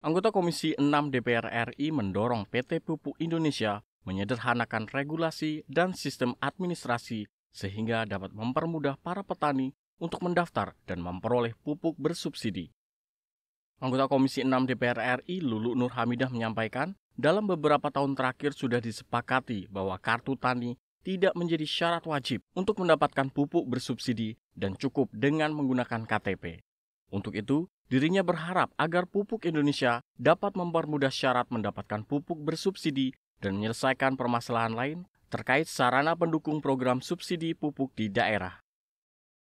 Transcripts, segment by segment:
Anggota Komisi 6 DPR RI mendorong PT Pupuk Indonesia menyederhanakan regulasi dan sistem administrasi sehingga dapat mempermudah para petani untuk mendaftar dan memperoleh pupuk bersubsidi. Anggota Komisi 6 DPR RI Lulu Nur Hamidah menyampaikan, dalam beberapa tahun terakhir sudah disepakati bahwa kartu tani tidak menjadi syarat wajib untuk mendapatkan pupuk bersubsidi dan cukup dengan menggunakan KTP. Untuk itu, dirinya berharap agar pupuk Indonesia dapat mempermudah syarat mendapatkan pupuk bersubsidi dan menyelesaikan permasalahan lain terkait sarana pendukung program subsidi pupuk di daerah.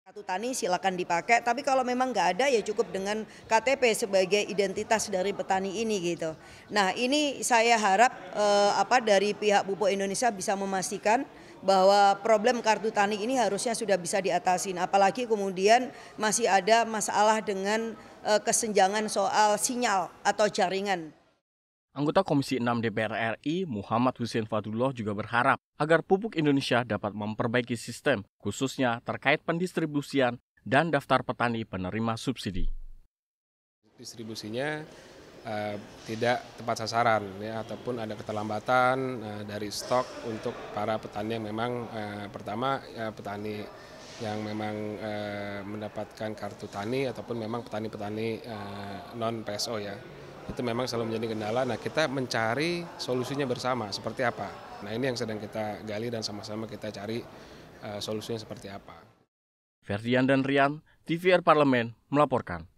Kartu tani silakan dipakai, tapi kalau memang nggak ada ya cukup dengan KTP sebagai identitas dari petani ini gitu. Nah ini saya harap eh, apa dari pihak Pupuk Indonesia bisa memastikan bahwa problem kartu tani ini harusnya sudah bisa diatasin. Apalagi kemudian masih ada masalah dengan eh, kesenjangan soal sinyal atau jaringan. Anggota Komisi 6 DPR RI Muhammad Hussein Fadullah juga berharap agar pupuk Indonesia dapat memperbaiki sistem, khususnya terkait pendistribusian dan daftar petani penerima subsidi. Distribusinya Eh, tidak tepat sasaran ya ataupun ada keterlambatan uh, dari stok untuk para petani yang memang uh, pertama ya, petani yang memang uh, mendapatkan kartu tani ataupun memang petani-petani uh, non PSO ya itu memang selalu menjadi kendala. Nah kita mencari solusinya bersama seperti apa. Nah ini yang sedang kita gali dan sama-sama kita cari uh, solusinya seperti apa. Ferdian dan Rian, TVR Parlemen melaporkan.